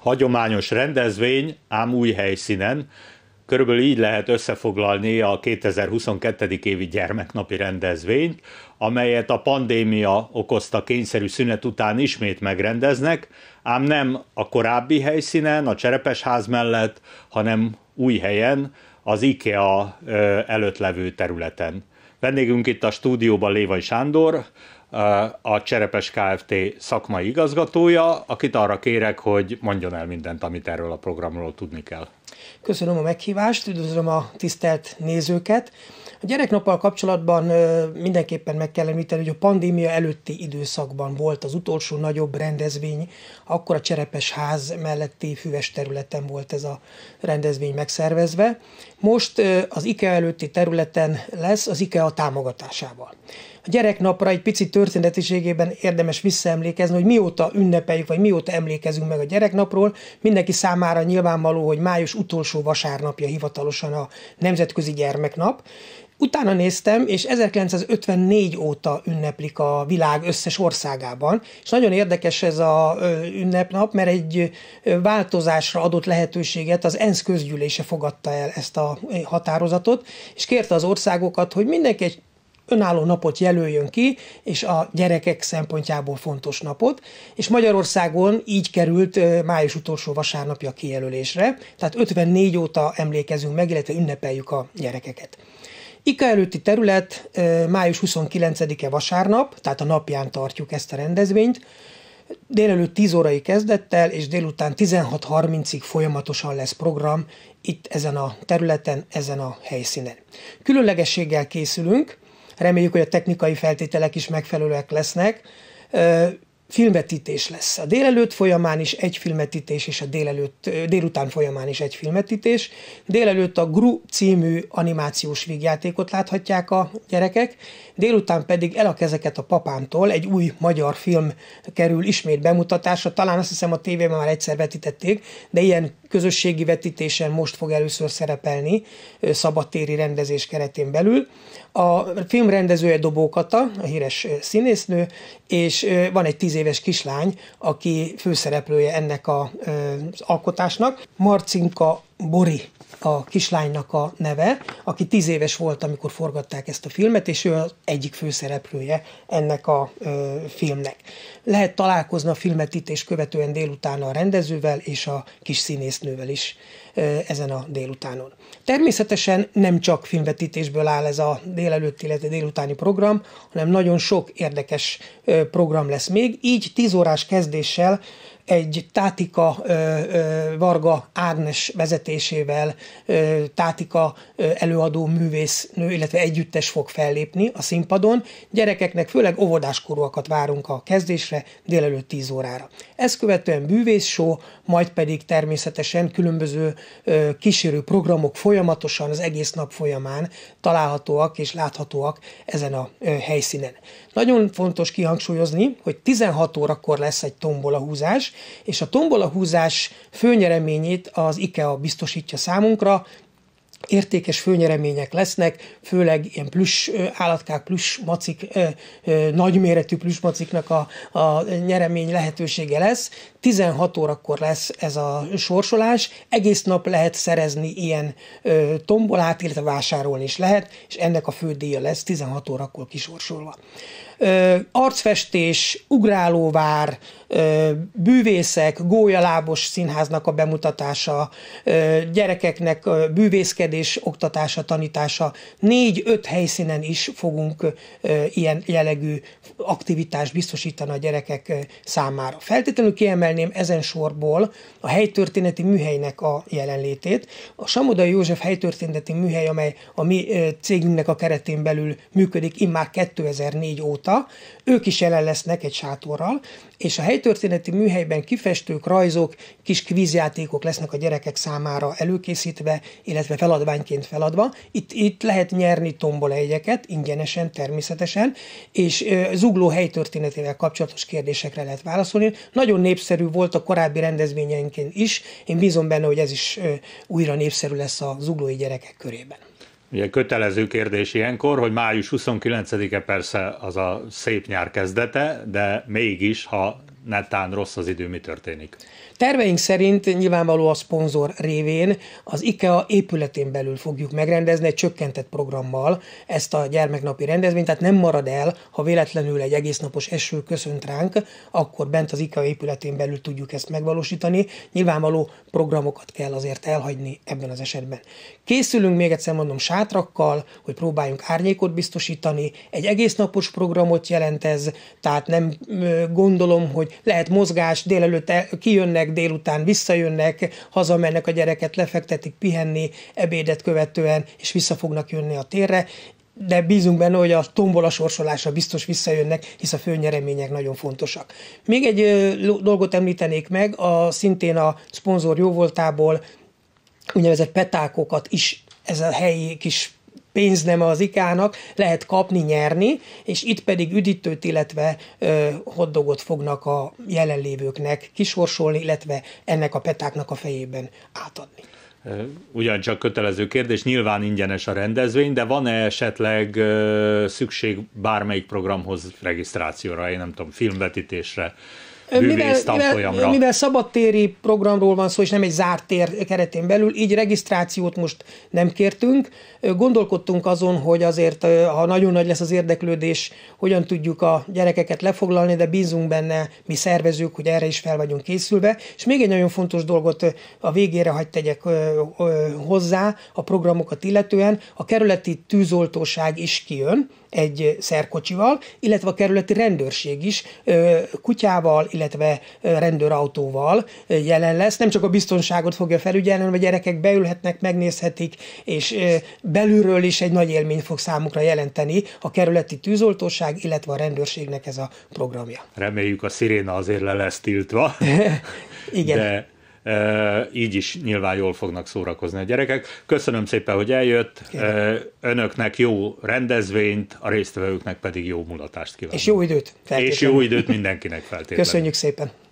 hagyományos rendezvény, ám új helyszínen. Körülbelül így lehet összefoglalni a 2022. évi gyermeknapi rendezvényt, amelyet a pandémia okozta kényszerű szünet után ismét megrendeznek, ám nem a korábbi helyszínen, a Cserepesház mellett, hanem új helyen, az IKEA előtt levő területen. Vendégünk itt a stúdióban Lévai Sándor, a Cserepes Kft. szakmai igazgatója, akit arra kérek, hogy mondjon el mindent, amit erről a programról tudni kell. Köszönöm a meghívást, üdvözlöm a tisztelt nézőket. A gyereknappal kapcsolatban mindenképpen meg kell említeni, hogy a pandémia előtti időszakban volt az utolsó nagyobb rendezvény, akkor a Cserepes ház melletti füves területen volt ez a rendezvény megszervezve. Most az IKEA előtti területen lesz az IKEA támogatásával a gyereknapra egy picit történetiségében érdemes visszaemlékezni, hogy mióta ünnepeljük, vagy mióta emlékezünk meg a gyereknapról. Mindenki számára nyilvánvaló, hogy május utolsó vasárnapja hivatalosan a Nemzetközi Gyermeknap. Utána néztem, és 1954 óta ünneplik a világ összes országában, és nagyon érdekes ez a ünnepnap, mert egy változásra adott lehetőséget az ENSZ közgyűlése fogadta el ezt a határozatot, és kérte az országokat, hogy mindenki egy önálló napot jelöljön ki, és a gyerekek szempontjából fontos napot, és Magyarországon így került május utolsó vasárnapja kijelölésre, tehát 54 óta emlékezünk meg, illetve ünnepeljük a gyerekeket. IKA előtti terület május 29-e vasárnap, tehát a napján tartjuk ezt a rendezvényt, délelőtt 10 órai kezdettel és délután 16.30-ig folyamatosan lesz program itt ezen a területen, ezen a helyszínen. Különlegességgel készülünk, Reméljük, hogy a technikai feltételek is megfelelőek lesznek. Filmvetítés lesz. A délelőtt folyamán is egy filmvetítés, és a délelőtt, délután folyamán is egy filmvetítés. Délelőtt a Gru című animációs vígjátékot láthatják a gyerekek, délután pedig El a kezeket a papámtól egy új magyar film kerül ismét bemutatásra. Talán azt hiszem a tévében már egyszer vetítették, de ilyen közösségi vetítésen most fog először szerepelni szabadtéri rendezés keretén belül. A film rendezője Dobó Kata, a híres színésznő, és van egy tíz éves kislány, aki főszereplője ennek az alkotásnak. Marcinka Bori a kislánynak a neve, aki tíz éves volt, amikor forgatták ezt a filmet, és ő az egyik főszereplője ennek a ö, filmnek. Lehet találkozni a filmetítés követően délután a rendezővel és a kis színésznővel is ö, ezen a délutánon. Természetesen nem csak filmvetítésből áll ez a délelőtti, illetve délutáni program, hanem nagyon sok érdekes ö, program lesz még, így 10 órás kezdéssel egy Tátika Varga Ágnes vezetésével Tátika előadó művésznő, illetve együttes fog fellépni a színpadon. Gyerekeknek főleg óvodáskorúakat várunk a kezdésre délelőtt 10 órára. Ezt követően bűvészsó, majd pedig természetesen különböző kísérő programok folyamatosan az egész nap folyamán találhatóak és láthatóak ezen a helyszínen. Nagyon fontos kihangsúlyozni, hogy 16 órakor lesz egy tombola húzás, és a tombola húzás főnyereményét az IKEA biztosítja számunkra, értékes főnyeremények lesznek, főleg ilyen plusz állatkák, plusz macik, nagyméretű plusz maciknak a, a nyeremény lehetősége lesz. 16 órakor lesz ez a sorsolás, egész nap lehet szerezni ilyen tombolát, illetve vásárolni is lehet, és ennek a fő díja lesz 16 órakor kisorsolva ö, arcfestés, ugrálóvár, ö, bűvészek, gólyalábos színháznak a bemutatása, ö, gyerekeknek ö, bűvészkedés oktatása, tanítása. Négy-öt helyszínen is fogunk ö, ilyen jellegű aktivitást biztosítani a gyerekek számára. Feltétlenül kiemelném ezen sorból a helytörténeti műhelynek a jelenlétét. A Samoda József helytörténeti műhely, amely a mi cégünknek a keretén belül működik immár 2004 óta, csapata, ők is jelen lesznek egy sátorral, és a helytörténeti műhelyben kifestők, rajzok, kis kvízjátékok lesznek a gyerekek számára előkészítve, illetve feladványként feladva. Itt, itt lehet nyerni tombol egyeket, ingyenesen, természetesen, és zugló helytörténetével kapcsolatos kérdésekre lehet válaszolni. Nagyon népszerű volt a korábbi rendezvényeinkén is, én bízom benne, hogy ez is újra népszerű lesz a zuglói gyerekek körében. Ugye kötelező kérdés ilyenkor, hogy május 29-e persze az a szép nyár kezdete, de mégis, ha netán rossz az idő, mi történik? Terveink szerint nyilvánvaló a szponzor révén az IKEA épületén belül fogjuk megrendezni egy csökkentett programmal ezt a gyermeknapi rendezvényt, tehát nem marad el, ha véletlenül egy egésznapos eső köszönt ránk, akkor bent az IKEA épületén belül tudjuk ezt megvalósítani. Nyilvánvaló programokat kell azért elhagyni ebben az esetben. Készülünk még egyszer mondom sátrakkal, hogy próbáljunk árnyékot biztosítani. Egy egésznapos programot jelent ez, tehát nem gondolom, hogy lehet mozgás, délelőtt kijönnek, délután visszajönnek, hazamennek a gyereket, lefektetik pihenni, ebédet követően, és vissza fognak jönni a térre de bízunk benne, hogy a tombola sorsolása biztos visszajönnek, hisz a főnyeremények nagyon fontosak. Még egy dolgot említenék meg, a, szintén a szponzor jóvoltából úgynevezett petákokat is ez a helyi kis nem az ikának, lehet kapni, nyerni, és itt pedig üdítőt, illetve ö, hoddogot fognak a jelenlévőknek kisorsolni, illetve ennek a petáknak a fejében átadni. Ugyancsak kötelező kérdés, nyilván ingyenes a rendezvény, de van-e esetleg szükség bármelyik programhoz regisztrációra, én nem tudom, filmvetítésre, mivel, mivel, mivel szabadtéri programról van szó, és nem egy zárt tér keretén belül, így regisztrációt most nem kértünk. Gondolkodtunk azon, hogy azért, ha nagyon nagy lesz az érdeklődés, hogyan tudjuk a gyerekeket lefoglalni, de bízunk benne mi szervezők, hogy erre is fel vagyunk készülve. És még egy nagyon fontos dolgot a végére hagy tegyek hozzá a programokat illetően, a kerületi tűzoltóság is kijön egy szerkocsival, illetve a kerületi rendőrség is kutyával, illetve rendőrautóval jelen lesz. Nem csak a biztonságot fogja felügyelni, hanem a gyerekek beülhetnek, megnézhetik, és belülről is egy nagy élmény fog számukra jelenteni a kerületi tűzoltóság, illetve a rendőrségnek ez a programja. Reméljük a sziréna azért le lesz tiltva. Igen. De így is nyilván jól fognak szórakozni a gyerekek. Köszönöm szépen, hogy eljött. Kérlek. Önöknek jó rendezvényt, a résztvevőknek pedig jó mulatást kívánok. És jó időt. Feltétlenül. És jó időt mindenkinek feltétlenül. Köszönjük szépen.